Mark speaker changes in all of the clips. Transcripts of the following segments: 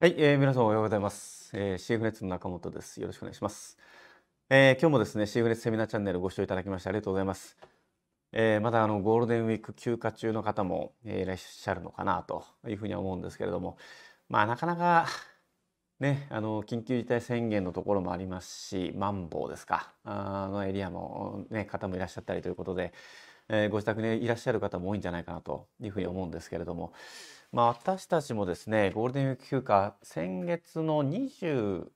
Speaker 1: はい、えー、皆さんおはようございます、えー、CF ネッツの中本ですよろしくお願いします、えー、今日もですねシーフネッツセミナーチャンネルご視聴いただきましてありがとうございます、えー、まだあのゴールデンウィーク休暇中の方も、えー、いらっしゃるのかなというふうに思うんですけれどもまあなかなかねあの緊急事態宣言のところもありますしマンボウですかあのエリアもね方もいらっしゃったりということで、えー、ご自宅にいらっしゃる方も多いんじゃないかなというふうに思うんですけれども、まあ、私たちもですね、ゴールデンウィーク休暇、先月の2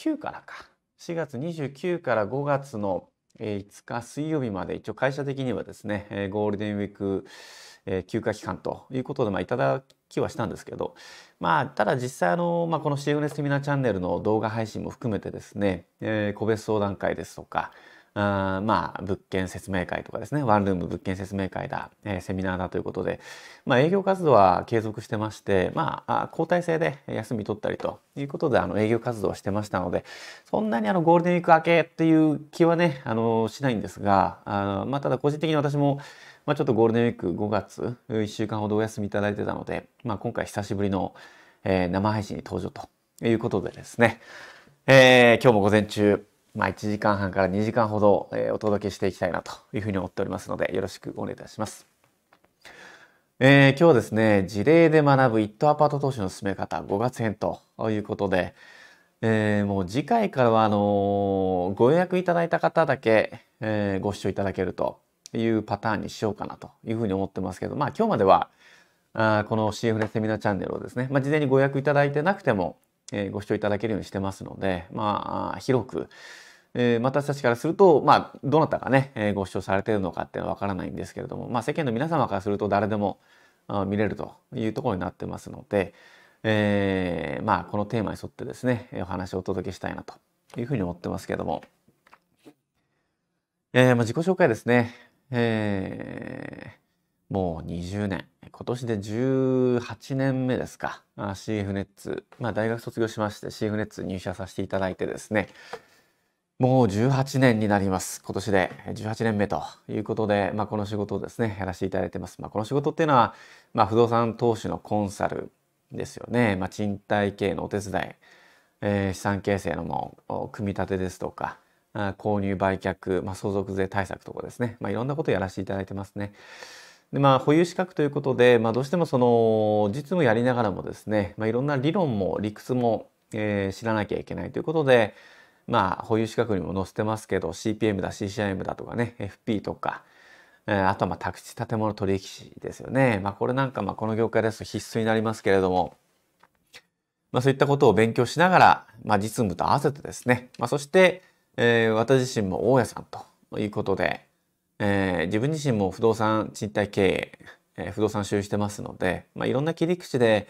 Speaker 1: 9からか。4月29から5月の5日水曜日まで一応会社的にはですねゴールデンウィーク休暇期間ということで、まあ、いただきはしたんですけど、まあ、ただ実際あの、まあ、この CM ネスセミナーチャンネルの動画配信も含めてですね、え個別相談会ですとか、あまあ、物件説明会とかですね、ワンルーム物件説明会だ、えー、セミナーだということで、まあ、営業活動は継続してまして、まあ、交代制で休み取ったりということで、あの、営業活動をしてましたので、そんなにあの、ゴールデンウィーク明けっていう気はね、あの、しないんですが、あまあ、ただ個人的に私も、まあ、ちょっとゴールデンウィーク5月、1週間ほどお休みいただいてたので、まあ、今回久しぶりの、えー、生配信に登場ということでですね、えー、今日も午前中、まあ、1時間半から2時間ほど、えお届けしていきたいなというふうに思っておりますのでよろしくお願いいたします。えー、今日ですね事例で学ぶ一棟アパート投資の進め方5月編ということで、えー、もう次回からはあのー、ご予約いただいた方だけ、えー、ご視聴いただけるというパターンにしようかなというふうに思ってますけどまあ今日まではあこの CF ネセミナーチャンネルをですね、まあ、事前にご予約いただいてなくても、えー、ご視聴いただけるようにしてますのでまあ広くえー、私たちからすると、まあ、どなたがね、えー、ご視聴されているのかっていうのはわからないんですけれども、まあ、世間の皆様からすると誰でも見れるというところになってますので、えー、まあ、このテーマに沿ってですね、お話をお届けしたいなというふうに思ってますけれども、えー、まあ、自己紹介ですね。えー、もう20年、今年で18年目ですか、CF ネッツ、まあ、大学卒業しまして CF ネッツ入社させていただいてですね、もう18年になります。今年で18年目ということで、まあ、この仕事をですね、やらせていただいてます。まあ、この仕事っていうのは、まあ、不動産投資のコンサルですよね。まあ、賃貸系のお手伝い、えー、資産形成のも組み立てですとか、あ購入売却、まあ、相続税対策とかですね、まあ、いろんなことをやらせていただいてますね。でまあ、保有資格ということで、まあ、どうしてもその実務やりながらもですね、まあ、いろんな理論も理屈も、えー、知らなきゃいけないということで、まあ保有資格にも載せてますけど CPM だ CCIM だとかね FP とか、えー、あとはまあ宅地建物取引士ですよね。まあ、これなんかまあこの業界ですと必須になりますけれども、まあ、そういったことを勉強しながら、まあ、実務と合わせてですね、まあ、そして、えー、私自身も大家さんということで、えー、自分自身も不動産賃貸経営、えー、不動産所有してますので、まあ、いろんな切り口で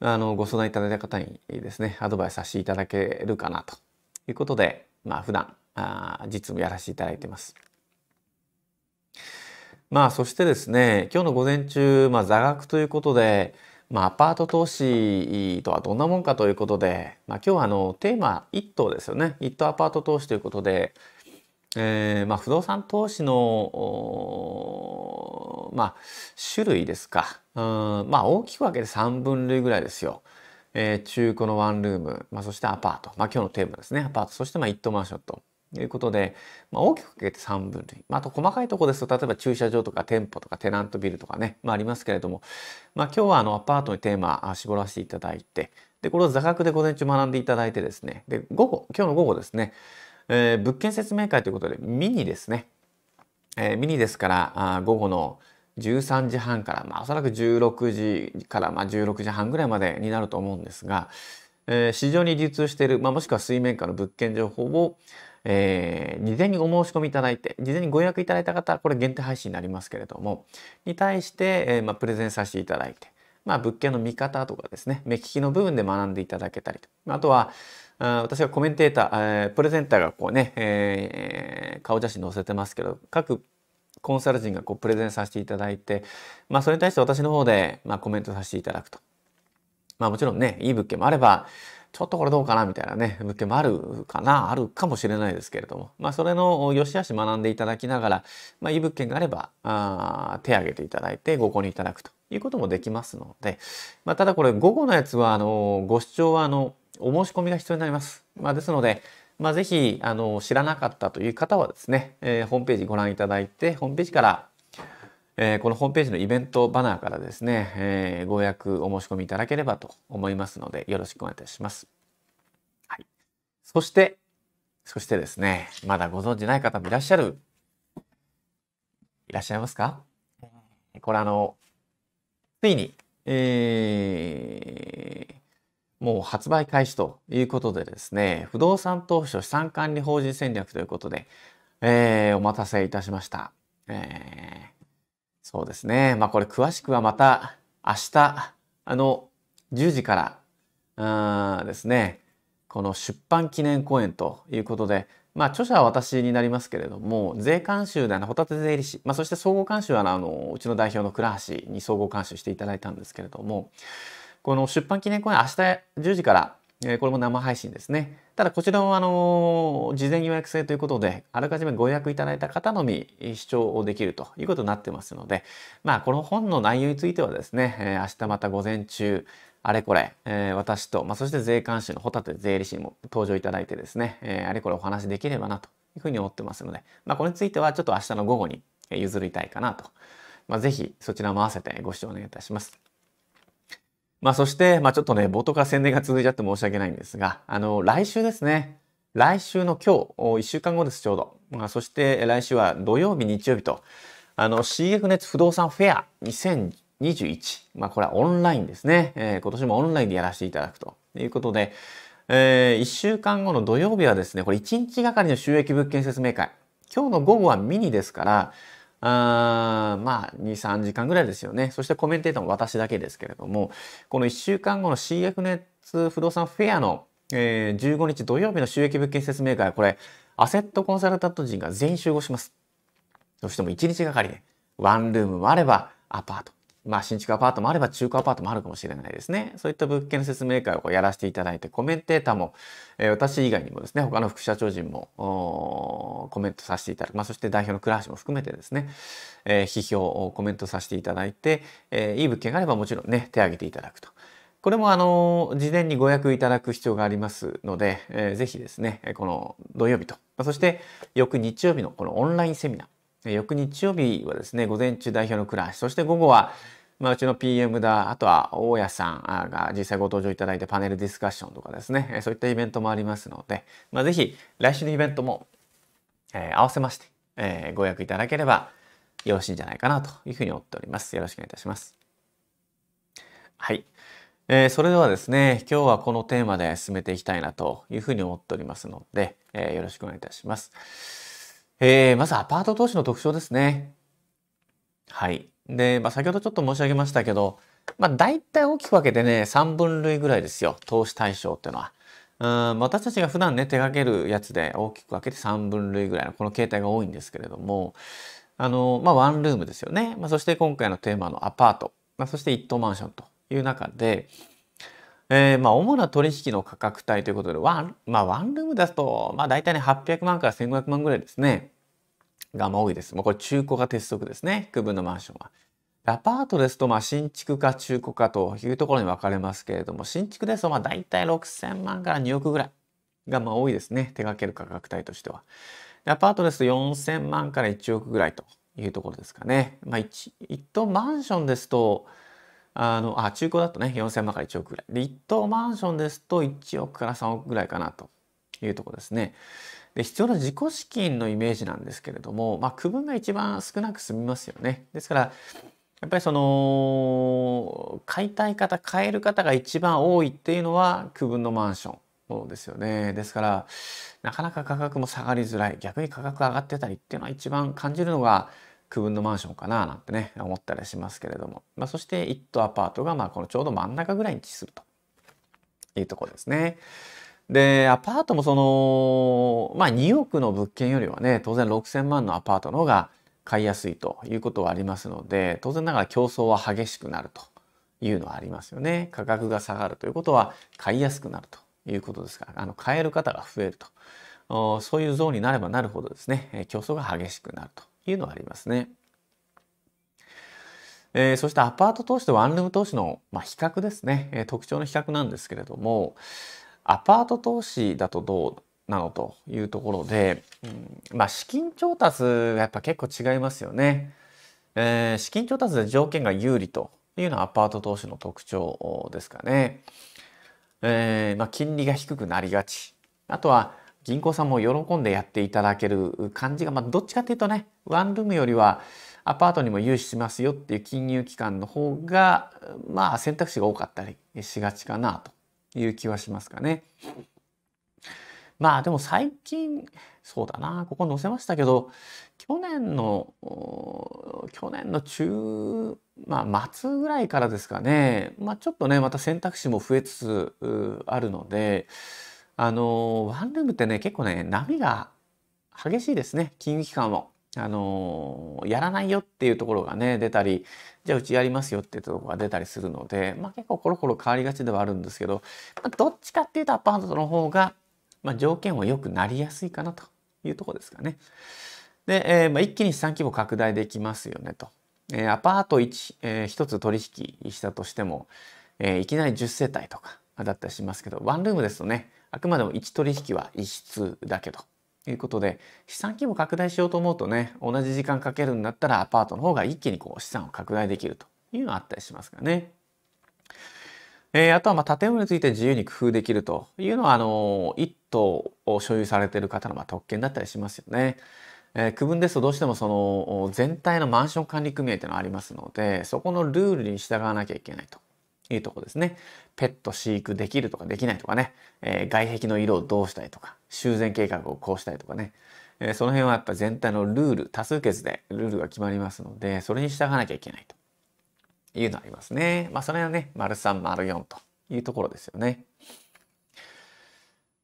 Speaker 1: あのご相談いただいた方にですねアドバイスさせていただけるかなということで、まあ、普段あ実務やらせていただいてます。まあそしてですね今日の午前中、まあ、座学ということで、まあ、アパート投資とはどんなもんかということで、まあ、今日はあのテーマ1棟ですよね1棟アパート投資ということで、えーまあ、不動産投資の、まあ、種類ですか、うんまあ、大きく分けて3分類ぐらいですよ。えー、中古のワンルーム、まあ、そしてアパート、まあ、今日のテーマですね、アパート、そしてまあ一棟マンションということで、まあ、大きく分けて3分類、まあ、あと細かいとこですと例えば駐車場とか店舗とかテナントビルとかね、まあ、ありますけれども、まあ、今日はあのアパートのテーマ絞らせていただいてでこれを座学で午前中学んでいただいてですねで午後今日の午後ですね、えー、物件説明会ということでミニですね、えー、ミニですからあ午後の13時半から、まあ、おそらく16時から、まあ、16時半ぐらいまでになると思うんですが、えー、市場に流通している、まあ、もしくは水面下の物件情報を、えー、事前にお申し込みいただいて事前にご予約いただいた方これ限定配信になりますけれどもに対して、えー、まあ、プレゼンさせていただいて、まあ、物件の見方とかですね目利きの部分で学んでいただけたりとあとはあ私がコメンテーター、えー、プレゼンターがこうね、えー、顔写真載せてますけど各コンサル陣がこうプレゼンさせていただいて、まあ、それに対して私の方で、まあ、コメントさせていただくと。まあ、もちろんね、いい物件もあれば、ちょっとこれどうかなみたいなね、物件もあるかな、あるかもしれないですけれども、まあ、それの良し悪し学んでいただきながら、まあ、いい物件があれば、あ手挙げていただいてご購入いただくということもできますので、まあ、ただこれ午後のやつは、あの、ご視聴は、あの、お申し込みが必要になります。まあ、ですので、まあ、ぜひあの知らなかったという方はですね、えー、ホームページご覧いただいてホームページから、えー、このホームページのイベントバナーからですね、えー、ご予約お申し込みいただければと思いますのでよろしくお願いいたします。はい、そしてそしてですねまだご存じない方もいらっしゃるいらっしゃいますかこれあのついに、えー、もう発売開始ということでですね、不動産投資と資産管理法人戦略ということで、えー、お待たせいたしました。えー、そうですね。まあこれ詳しくはまた明日、あの、10時から、あですね、この出版記念公演ということで、まあ著者は私になりますけれども、税監修であのホタテ税理士、まあそして総合監修はあの、うちの代表の倉橋に総合監修していただいたんですけれども、この出版記念公演明日10時から、えー、これも生配信ですね。ただこちらもあのー、事前予約制ということで、あらかじめご予約いただいた方のみ視聴できるということになってますので、まあこの本の内容についてはですね、えー、明日また午前中、あれこれ、えー、私と、まあ、そして税関士のホタテ税理士も登場いただいてですね、えー、あれこれお話できればなというふうに思ってますので、まあ、これについてはちょっと明日の午後に譲りたいかなと、まあ、ぜひそちらも合わせてご視聴お願いいたします。まあそして、まあちょっとね、冒頭から宣伝が続いちゃって申し訳ないんですが、あの、来週ですね。来週の今日、1週間後です、ちょうど。まあ、そして来週は土曜日、日曜日と、あの、CF 熱不動産フェア2021。まあこれはオンラインですね。えー、今年もオンラインでやらせていただくということで、えー、1週間後の土曜日はですね、これ1日がかりの収益物件説明会。今日の午後はミニですから、あまあ、2、3時間ぐらいですよね。そしてコメンテーターも私だけですけれども、この1週間後の CF ネッツ不動産フェアの、えー、15日土曜日の収益物件説明会は、これ、アセットコンサルタント陣が全員集合します。どうしても1日がかりで、ワンルームもあればアパート、まあ、新築アパートもあれば中古アパートもあるかもしれないですね。そういった物件の説明会をやらせていただいて、コメンテーターも、えー、私以外にもですね、他の副社長陣もコメントさせていただく、まあ、そして代表の倉橋も含めてですね、えー、批評をコメントさせていただいて、えー、いい物件があればもちろんね、手挙げていただくと。これもあの事前にご予約いただく必要がありますので、えー、ぜひですねこの土曜日とそして翌日曜日のこのオンラインセミナー翌日曜日はですね午前中代表の倉橋そして午後はまあ、うちの PM だあとは大家さんが実際ご登場いただいてパネルディスカッションとかですねそういったイベントもありますので、まあ、ぜひ来週のイベントも、えー、合わせまして、えー、ご予約いただければよろしいんじゃないかなというふうに思っております。よろしくお願いいたします。はい。えー、それではですね、今日はこのテーマで進めていきたいなというふうに思っておりますので、えー、よろしくお願いいたします。えー、まずアパート投資の特徴ですね。はい。で、まあ、先ほどちょっと申し上げましたけど、まあ、大体大きく分けてね、3分類ぐらいですよ。投資対象っていうのは。うん私たちが普段ね、手掛けるやつで大きく分けて3分類ぐらいのこの形態が多いんですけれども、あの、まあ、ワンルームですよね。まあ、そして今回のテーマのアパート、まあ、そして一棟マンションという中で、えー、まあ、主な取引の価格帯ということで、ワン、まあ、ワンルームだと、まあ、大体ね、800万から1500万ぐらいですね。が多いです。もうこれ中古が鉄則ですね。区分のマンションは。アパートですと、まあ、新築か中古かというところに分かれますけれども、新築ですと、まあ、大体6000万から2億ぐらいが、まあ、多いですね。手掛ける価格帯としては。アパートですと4000万から1億ぐらいというところですかね。まあ1、棟マンションですと、あの、あ、中古だとね、4000万から1億ぐらい。で、1棟マンションですと1億から3億ぐらいかなというところですね。で必要な自己資金のイメージなんですけれども、まあ、区分が一番少なく済みますよね。ですからやっぱりその買いたい方買える方が一番多いっていうのは区分のマンションですよね。ですから、なかなか価格も下がりづらい。逆に価格上がってたりっていうのは一番感じるのが区分のマンションかななんてね、思ったりしますけれども。まあ、そして1棟アパートが、まあ、このちょうど真ん中ぐらいに位置するというところですね。で、アパートもその、まあ2億の物件よりはね、当然6000万のアパートの方が買いやすいということはありますので、当然ながら競争は激しくなるというのはありますよね。価格が下がるということは買いやすくなるということですから、あの買える方が増えると、そういうゾーンになればなるほどですね、競争が激しくなるというのはありますね。えー、そしてアパート投資とワンルーム投資の、まあ、比較ですね、えー、特徴の比較なんですけれども、アパート投資だとどうなのというところで、うん、まあ資金調達がやっぱ結構違いますよね。えー、資金調達で条件が有利というのはアパート投資の特徴ですかね。えー、まあ、金利が低くなりがち。あとは銀行さんも喜んでやっていただける感じが、まあ、どっちかというとね、ワンルームよりはアパートにも融資しますよっていう金融機関の方が、まあ選択肢が多かったりしがちかなという気はしますかね。まあでも最近そうだなここ載せましたけど去年の去年の中、まあ、末ぐらいからですかね、まあ、ちょっとねまた選択肢も増えつつあるのであのワンルームってね結構ね波が激しいですね金融機関も。あのやらないよっていうところがね出たりじゃあうちやりますよっていうところが出たりするので、まあ、結構コロコロ変わりがちではあるんですけど、まあ、どっちかっていうとアパートの方が、まあ、条件は良くなりやすいかなというとこですかね。で、えー、まあ、一気に資産規模拡大できますよねと。えー、アパート 1,、えー、つ取引したとしても、えー、いきなり10世帯とかだったりしますけどワンルームですとねあくまでも1取引は1室だけどいうことで資産規模拡大しようと思うとね同じ時間かけるんだったらアパートの方が一気にこう資産を拡大できるというのがあったりしますからね。えー、あとはまあ建物について自由に工夫できるというのはあの一棟を所有されている方のまあ特権だったりしますよね。えー、区分ですとどうしてもその全体のマンション管理組合というのがありますのでそこのルールに従わなきゃいけないというとこですね。ペット飼育できるとかできないとかね、えー、外壁の色をどうしたいとか修繕計画をこうしたいとかね、えー、その辺はやっぱ全体のルール多数決でルールが決まりますのでそれに従わなきゃいけないというのありますね。まあそれはね丸三丸4というところですよね。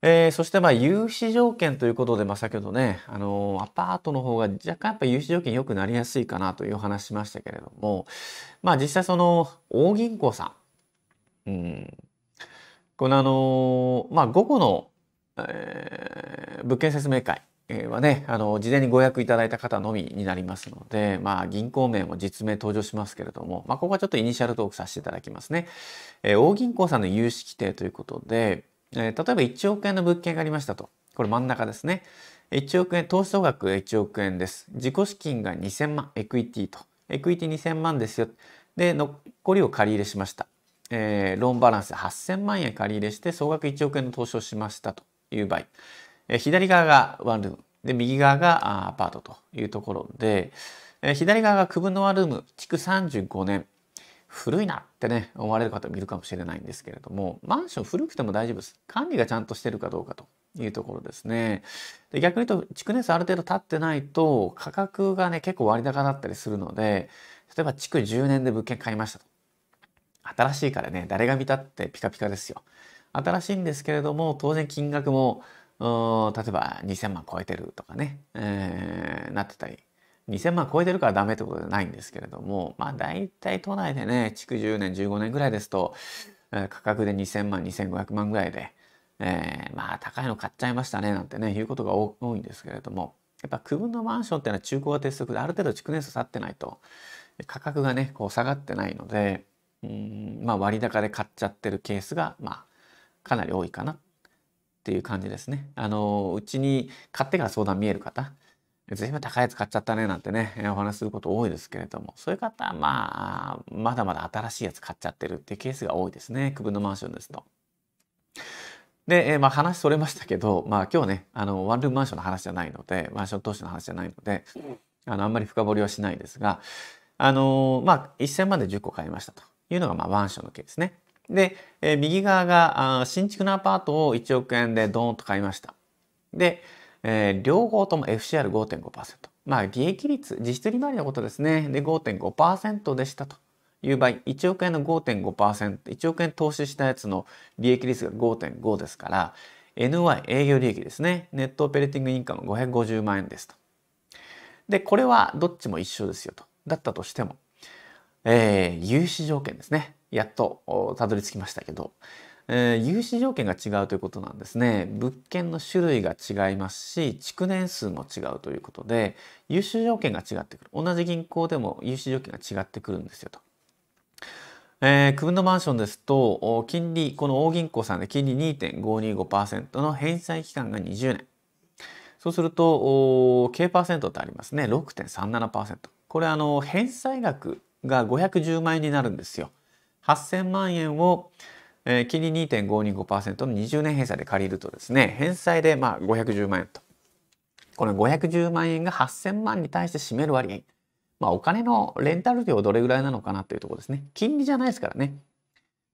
Speaker 1: えー、そしてまあ融資条件ということで、まあ、先ほどね、あのー、アパートの方が若干やっぱ融資条件良くなりやすいかなというお話しましたけれども、まあ、実際その大銀行さん、うん、このあのー、まあ、午後の物件説明会はね、あの、事前にご予約いただいた方のみになりますので、まあ、銀行名も実名登場しますけれども、まあ、ここはちょっとイニシャルトークさせていただきますね。えー、大銀行さんの融資規定ということで、えー、例えば1億円の物件がありましたと。これ真ん中ですね。1億円、投資総額1億円です。自己資金が2000万、エクイティと。エクイティ2000万ですよ。で、残りを借り入れしました。えー、ローンバランス8000万円借り入れして、総額1億円の投資をしましたと。いう場合、え左側がワンルーム、で、右側がアパートというところで、え左側が区分のワンルーム、築35年。古いなってね、思われる方もいるかもしれないんですけれども、マンション古くても大丈夫です。管理がちゃんとしてるかどうかというところですね。で逆に言うと、築年数ある程度経ってないと、価格がね、結構割高だったりするので、例えば築10年で物件買いましたと。新しいからね、誰が見たってピカピカですよ。新しいんですけれども当然金額も例えば2,000万超えてるとかね、えー、なってたり2,000万超えてるからダメってことじゃないんですけれどもまあ大体都内でね築10年15年ぐらいですと価格で2,000万2,500万ぐらいで、えー、まあ高いの買っちゃいましたねなんてねいうことが多いんですけれどもやっぱ区分のマンションっていうのは中古が鉄則である程度築年数経ってないと価格がねこう下がってないのでうんまあ割高で買っちゃってるケースがまあかなり多いかなっていう感じですね。あのうちに買ってから相談見える方随分高いやつ買っちゃったねなんてねお話すること多いですけれどもそういう方はまあまだまだ新しいやつ買っちゃってるっていうケースが多いですね区分のマンションですと。で、えまあ、話それましたけど、まあ、今日ねあのワンルームマンションの話じゃないのでマンション投資の話じゃないのであのあんまり深掘りはしないですがあのまあ1000万で10個買いましたというのが、まあ、マンションのケースね。で、え右側が新築のアパートを1億円でドーンと買いました。で、えー、両方とも FCR5.5%。まあ、利益率、実質利回りのことですね。で、5.5%でしたという場合、1億円の5.5%、1億円投資したやつの利益率が5.5ですから、NY 営業利益ですね。ネットオペレーティングインカム550万円ですと。で、これはどっちも一緒ですよと。だったとしても、えー、融資条件ですね。やっとたどり着きましたけど、えー、融資条件が違うということなんですね物件の種類が違いますし築年数も違うということで融資条件が違ってくる同じ銀行でも融資条件が違ってくるんですよと。えー、区分のマンションですと金利この大銀行さんで金利2.525%の返済期間が20年そうすると K% パーセントってありますね6.37%これあの返済額が510万円になるんですよ。8000万円を金利2.525%の20年返済で借りるとですね返済でまあ510万円とこの510万円が8000万に対して占める割合まあお金のレンタル料どれぐらいなのかなというところですね金利じゃないですからね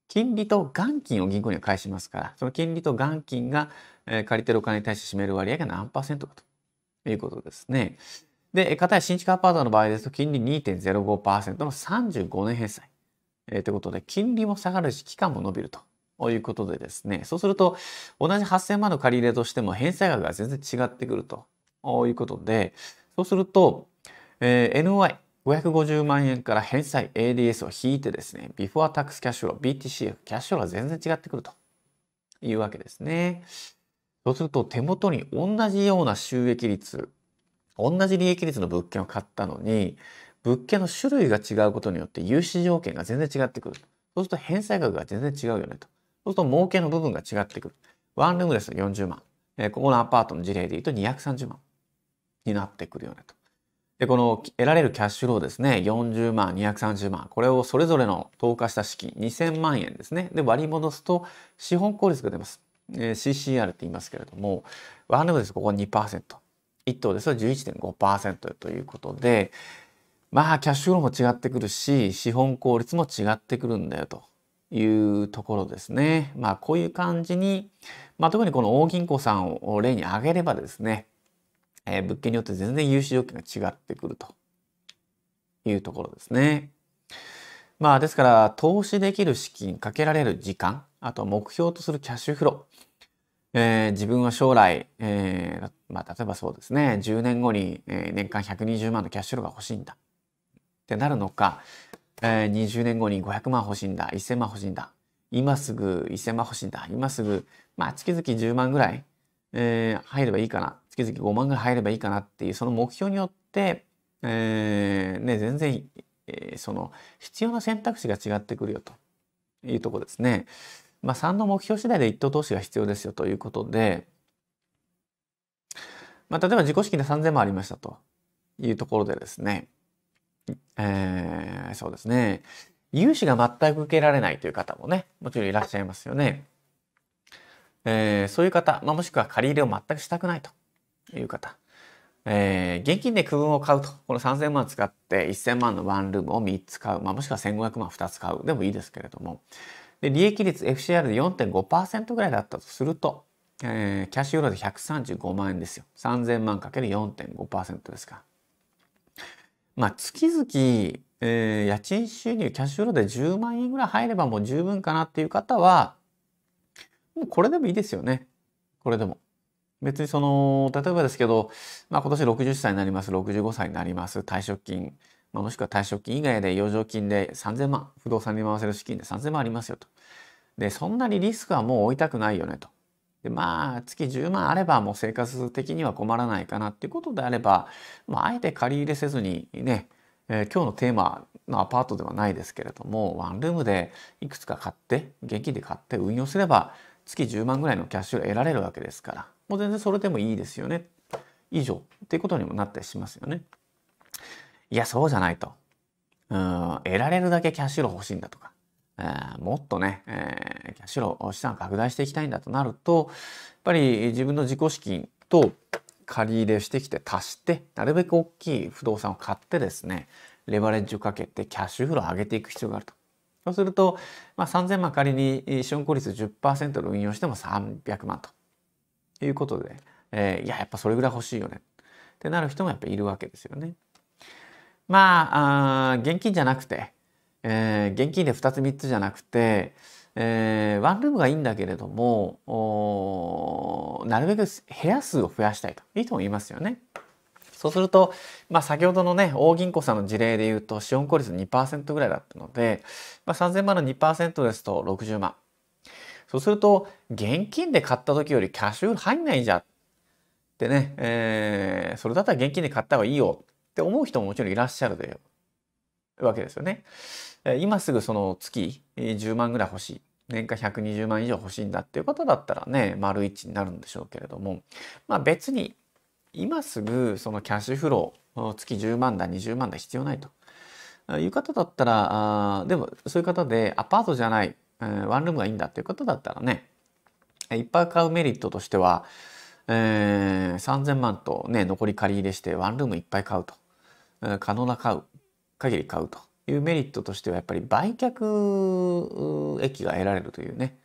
Speaker 1: 金利と元金を銀行には返しますからその金利と元金が借りてるお金に対して占める割合が何パーセントかということですねで、かたや新築アパートの場合ですと金利2.05%の35年返済えー、ということで、金利も下がるし、期間も伸びると。いうことでですね、そうすると同じ8000万の借り入れとしても返済額が全然違ってくるということで、そうすると、えー、NOI550 万円から返済 ADS を引いてですね、ビフォータックスキャッシュロー、BTCF、キャッシュローが全然違ってくるというわけですね。そうすると手元に同じような収益率、同じ利益率の物件を買ったのに、物件の種類が違うことによって融資条件が全然違ってくる。そうすると返済額が全然違うよねと。そうすると儲けの部分が違ってくる。ワンルームですと40万。えー、ここのアパートの事例で言うと230万になってくるよねと。で、この得られるキャッシュローですね、40万、230万、これをそれぞれの投下した資金、2000万円ですね、で割り戻すと資本効率が出ます。えー、CCR って言いますけれども、ワンルームですここは2%、1棟ですと11.5%ということで、まあキャッシュフローも違ってくるし資本効率も違ってくるんだよというところですね。まあこういう感じに、まあ、特にこの大銀行さんを例に挙げればですね、えー、物件によって全然融資条件が違ってくるというところですね。まあですから投資できる資金かけられる時間あとは目標とするキャッシュフローえー、自分は将来、えーまあ、例えばそうですね10年後に、えー、年間120万のキャッシュフローが欲しいんだってなるのか、えー、20年後に500万欲しいんだ、1000万欲しいんだ、今すぐ1000万欲しいんだ、今すぐ、まあ月々10万ぐらい、えー、入ればいいかな、月々5万ぐらい入ればいいかなっていうその目標によって、えー、ね、全然、えー、その必要な選択肢が違ってくるよというとこですね。まあ3の目標次第で一等投資が必要ですよということで、まあ、例えば自己資金で3000万ありましたというところでですね、えー、そうですね。融資が全く受けられないという方もね、もちろんいらっしゃいますよね。えー、そういう方、まあ、もしくは借り入れを全くしたくないという方。えー、現金で区分を買うと。この3000万使って1000万のワンルームを3つ買う。まあ、もしくは1500万2つ買う。でもいいですけれども。で、利益率 FCR で4.5%ぐらいだったとすると、えー、キャッシュユーロで135万円ですよ。3000万かける4.5%ですか。まあ、月々、えー、家賃収入、キャッシュフローで10万円ぐらい入ればもう十分かなっていう方は、もうこれでもいいですよね。これでも。別にその、例えばですけど、まあ今年60歳になります、65歳になります、退職金、まあ、もしくは退職金以外で余剰金で3000万、不動産に回せる資金で3000万ありますよと。で、そんなにリスクはもう負いたくないよねと。でまあ月10万あればもう生活的には困らないかなっていうことであれば、まあ、えて借り入れせずにね、えー、今日のテーマのアパートではないですけれどもワンルームでいくつか買って現金で買って運用すれば月10万ぐらいのキャッシュが得られるわけですからもう全然それでもいいですよね以上っていうことにもなってしますよね。いやそうじゃないと。うん得られるだけキャッシュが欲しいんだとかえー、もっとね、えー、キャッシュロー資産拡大していきたいんだとなるとやっぱり自分の自己資金と借り入れしてきて足してなるべく大きい不動産を買ってですねレバレッジをかけてキャッシュフローを上げていく必要があると。そうすると、まあ、3000万仮に資本効率10%の運用しても300万ということで、えー、いややっぱそれぐらい欲しいよねってなる人もやっぱいるわけですよね。まああ現金じゃなくてえー、現金で2つ3つじゃなくて、えー、ワンルームがいいんだけれどもなるべく部屋数を増やしたいといいともいますよね。そうすると、まあ、先ほどのね大銀行さんの事例で言うと資本効率2%ぐらいだったので、まあ、3,000万の2%ですと60万そうすると現金で買った時よりキャッシュル入んないじゃんってね、えー、それだったら現金で買った方がいいよって思う人ももちろんいらっしゃるわけですよね。今すぐその月10万ぐらい欲しい年間120万以上欲しいんだっていうことだったらね丸一になるんでしょうけれどもまあ別に今すぐそのキャッシュフロー月10万だ20万だ必要ないという方だったらあでもそういう方でアパートじゃないワンルームがいいんだっていうことだったらねいっぱい買うメリットとしては、えー、3000万とね残り借り入れしてワンルームいっぱい買うと可能な買う限り買うと。いうメリットとしてはやっぱり売却益が得られるというね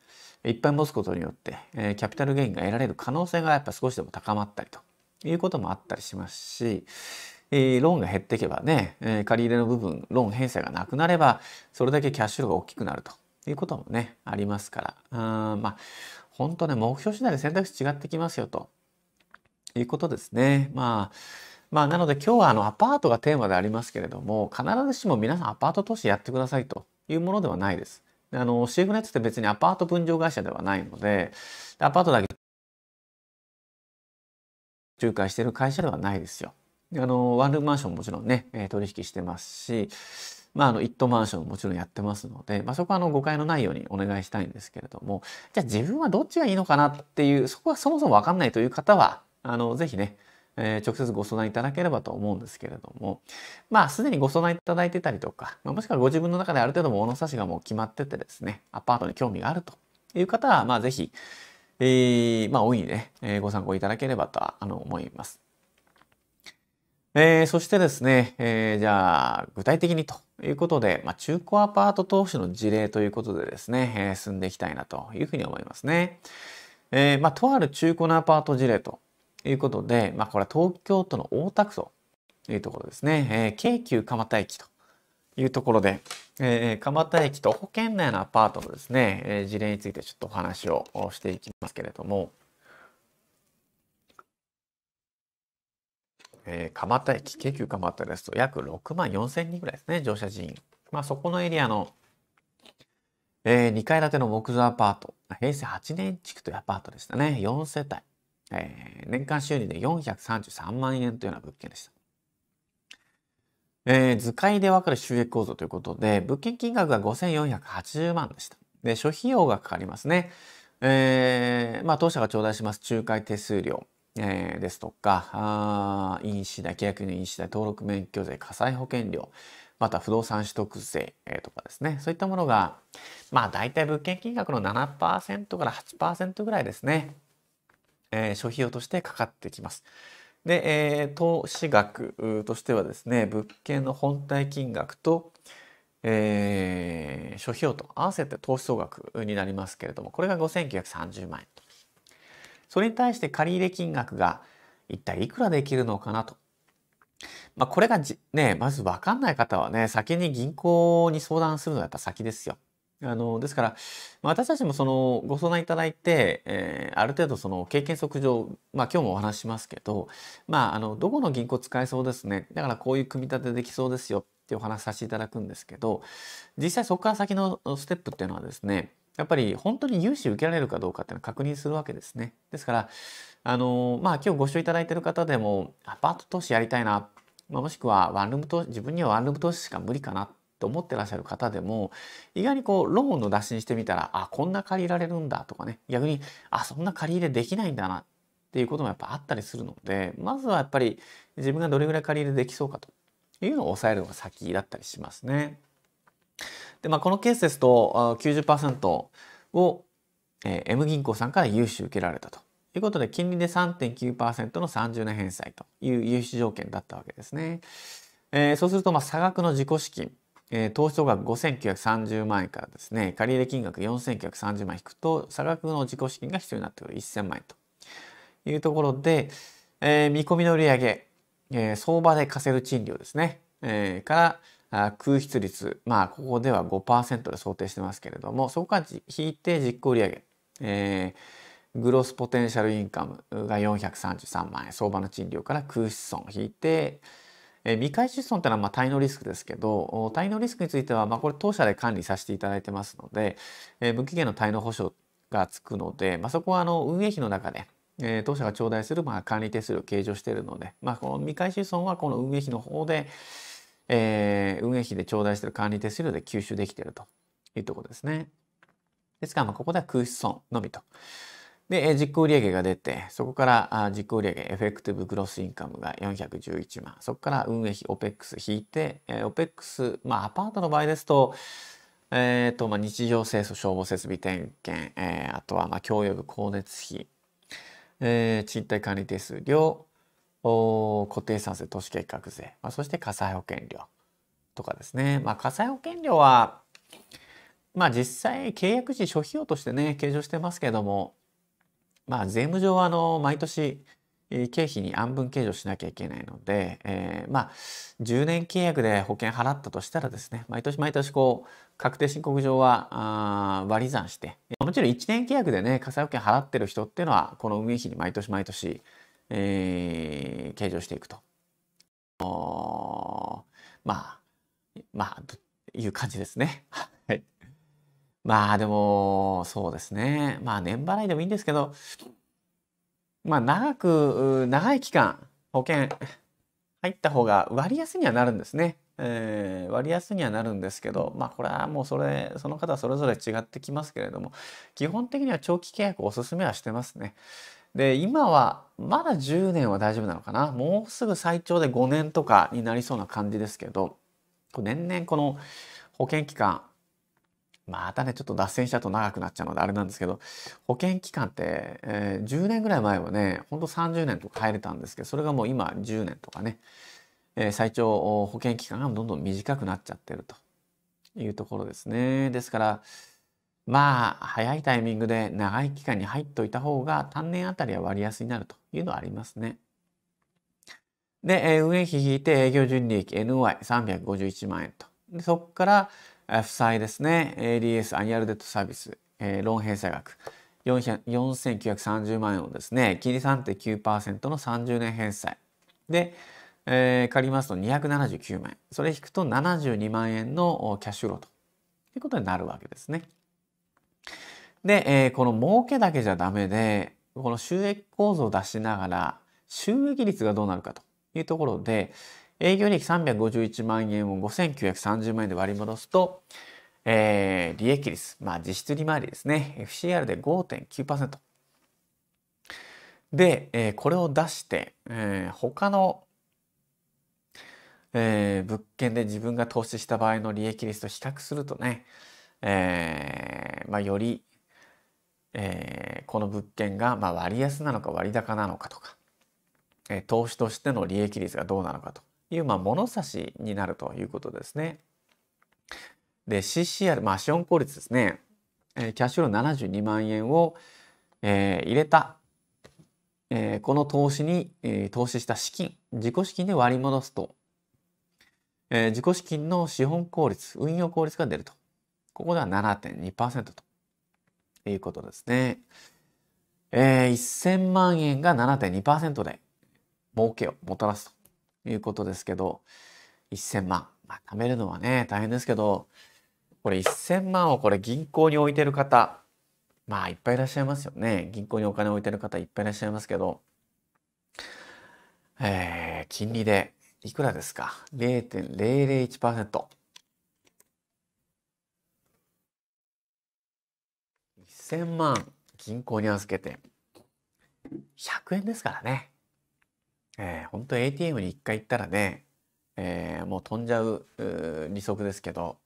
Speaker 1: いっぱい持つことによって、えキャピタルゲインが得られる可能性がやっぱ少しでも高まったりということもあったりしますし、えローンが減っていけばね、え借り入れの部分ローン返済がなくなればそれだけキャッシューが大きくなるということもねありますからあまあ本当ね目標次第で選択肢違ってきますよということですねまあまあ、なので今日はあのアパートがテーマでありますけれども、必ずしも皆さんアパート投資やってくださいというものではないです。あの、CF ネットって別にアパート分譲会社ではないので、アパートだけ仲介してる会社ではないですよ。あの、ワンルームマンションもちろんね、取引してますし、まあ、あの、一棟マンションもちろんやってますので、まあ、そこはあの、誤解のないようにお願いしたいんですけれども、じゃあ自分はどっちがいいのかなっていう、そこはそもそもわかんないという方は、あの、ぜひね、えー、直接ご相談いただければと思うんですけれども、まあ、すでにご相談いただいてたりとか、まあ、もしくはご自分の中である程度物差しがもう決まっててですね、アパートに興味があるという方は、まあ、ぜひ、えー、まあ、大いにね、えー、ご参考いただければとあの思います。えー、そしてですね、えー、じゃあ具体的にということで、まあ、中古アパート投資の事例ということでですね、えー、進んでいきたいなというふうに思いますね。えーまあ、とある中古のアパート事例ということで、まあ、これは東京都の大田区というところですね、えー、京急蒲田駅というところで、えー、蒲田駅と保険内のアパートのですね、えー、事例についてちょっとお話をしていきますけれども、えー、蒲田駅、京急蒲田ですと約6万4千人ぐらいですね、乗車人員。まあ、そこのエリアの、えー、2階建ての木造アパート、平成8年地区というアパートでしたね、4世帯。えー、年間収入で433万円というような物件でした。えー、図解でわかる収益構造ということで、物件金額が5480万でした。で、諸費用がかかりますね。えー、まあ、当社が頂戴します仲介手数料、えー、ですとか、あ印紙代、契約の印紙代、登録免許税、火災保険料、また不動産取得税、えー、とかですね。そういったものが、まあ、大体物件金額の7%から8%ぐらいですね。えー、消費用としてかかってきます。で、えー、投資額としてはですね、物件の本体金額と、えー、諸費用と合わせて投資総額になりますけれども、これが5930万円と。それに対して借入金額が一体いくらできるのかなと。まあ、これがね、まず分かんない方はね、先に銀行に相談するのはやっぱ先ですよ。あのですから、まあ、私たちもそのご相談いただいて、えー、ある程度その経験則上、まあ、今日もお話しますけど、まあ、あのどこの銀行使えそうですねだからこういう組み立てできそうですよってお話しさせていただくんですけど実際そこから先のステップっていうのはですねやっぱり本当に融資受けられるかどうかっていうのを確認するわけですね。ですからあのまあ今日ご視聴いただいてる方でもアパート投資やりたいな、まあ、もしくはワンルーム投資自分にはワンルーム投資しか無理かなと思ってらっしゃる方でも意外にこうローンの出しにしてみたらあこんな借りられるんだとかね逆にあそんな借り入れできないんだなっていうこともやっぱあったりするのでまずはやっぱり自分がどれぐらい借り入れできそうかというのを抑えるのが先だったりしますね。でまあこのケースですと90%を、えー、M 銀行さんから融資受けられたと。ということで金利で3.9%の30年返済という融資条件だったわけですね。えー、そうするとまあ差額の自己資金えー、投資額5930万円からですね、借入金額4930万円引くと、差額の自己資金が必要になってくる1000万円というところで、えー、見込みの売上、えー、相場で稼ぐ賃料ですね、えー、から空室率、まあ、ここでは5%で想定してますけれども、そこから引いて実行売上、えー、グロスポテンシャルインカムが433万円、相場の賃料から空室損引いて、えー、未開出損ってのはまあ滞納リスクですけど、滞納リスクについてはまあこれ当社で管理させていただいてますので、えー、無期限の滞納保証がつくので、まあ、そこはあの運営費の中で、えー、当社が頂戴するまあ管理手数料を計上しているので、まあ、この未開出損はこの運営費の方で、えー、運営費で頂戴している管理手数料で吸収できているというところですね。ですから、ここでは空室損のみと。で、実行売上が出て、そこから実行売上エフェクティブグロスインカムが411万、そこから運営費、OPEX 引いて、OPEX、まあアパートの場合ですと、えっ、ー、と、まあ日常清掃、消防設備点検、えー、あとはまあ共有部、光熱費、えー、賃貸管理手数料、お固定産税、都市計画税、まあ、そして火災保険料とかですね。まあ火災保険料は、まあ実際契約時諸費用としてね、計上してますけども、まあ、税務上はあの毎年経費に案分計上しなきゃいけないので、えー、まあ10年契約で保険払ったとしたらですね毎年毎年こう確定申告上はあ割り算してもちろん1年契約でね火災保険払ってる人っていうのはこの運営費に毎年毎年、えー、計上していくとまあまあいう感じですね。まあでも、そうですね。まあ年払いでもいいんですけど、まあ長く、長い期間、保険入った方が割安にはなるんですね。えー、割安にはなるんですけど、まあこれはもうそれ、その方それぞれ違ってきますけれども、基本的には長期契約おすすめはしてますね。で、今はまだ10年は大丈夫なのかな。もうすぐ最長で5年とかになりそうな感じですけど、年々この保険期間またね、ちょっと脱線したと長くなっちゃうのであれなんですけど、保険期間って、えー、10年ぐらい前はね、ほんと30年とか入れたんですけど、それがもう今10年とかね、えー、最長保険期間がどんどん短くなっちゃってるというところですね。ですから、まあ、早いタイミングで長い期間に入っておいた方が、単年あたりは割安になるというのはありますね。で、運営費引いて営業純利益 NOI351 万円と。でそこから、負債ですね ADS アニュアルデッドサービス、えー、ローン返済額4930万円をですね金利3.9%の30年返済で、えー、借りますと279万円それ引くと72万円のキャッシュローということになるわけですね。で、えー、この儲けだけじゃダメでこの収益構造を出しながら収益率がどうなるかというところで、営業利益351万円を5930万円で割り戻すと、えー、利益率、まあ、実質利回りですね FCR で5.9%で、えー、これを出して、えー、他の、えー、物件で自分が投資した場合の利益率と比較するとね、えーまあ、より、えー、この物件が、まあ、割安なのか割高なのかとか、えー、投資としての利益率がどうなのかという、まあ、物差しになるということですね。で CCR、まあ、資本効率ですね、えー、キャッシュフロー72万円を、えー、入れた、えー、この投資に、えー、投資した資金自己資金で割り戻すと、えー、自己資金の資本効率運用効率が出るとここでは7.2%ということですね。えー、1000万円が7.2%で儲けをもたらすということですけど、1000万。まあ、貯めるのはね、大変ですけど、これ1000万をこれ銀行に置いてる方、まあいっぱいいらっしゃいますよね。銀行にお金を置いてる方いっぱいいらっしゃいますけど、えー、金利でいくらですか ?0.001%。1000万銀行に預けて100円ですからね。えー、本当 ATM に一回行ったらね、えー、もう飛んじゃう利息ですけど、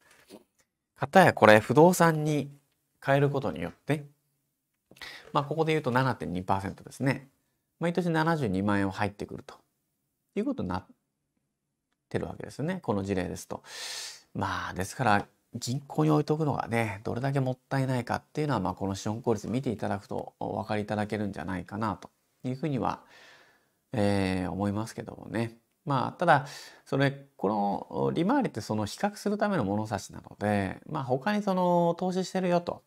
Speaker 1: かたやこれ不動産に変えることによって、まあここで言うと7.2%ですね。毎年72万円を入ってくるということになってるわけですね。この事例ですと。まあですから銀行に置いとくのがね、どれだけもったいないかっていうのは、まあこの資本効率見ていただくとお分かりいただけるんじゃないかなというふうには思います。えー、思いますけどもね。まあ、ただ、それ、この利回りってその比較するための物差しなので、まあ他にその投資してるよと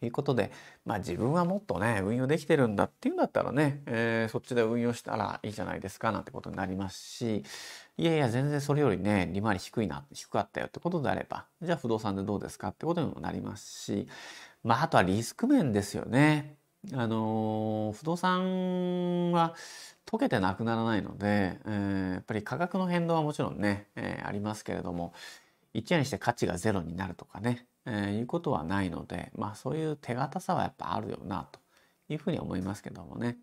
Speaker 1: いうことで、まあ自分はもっとね、運用できてるんだっていうんだったらね、えそっちで運用したらいいじゃないですかなんてことになりますし、いやいや、全然それよりね、利回り低いな、低かったよってことであれば、じゃあ不動産でどうですかってことにもなりますし、まああとはリスク面ですよね。あの不動産は溶けてなくならないので、えー、やっぱり価格の変動はもちろんね、えー、ありますけれども一夜にして価値がゼロになるとかね、えー、いうことはないので、まあ、そういう手堅さはやっぱあるよなというふうに思いますけどもね。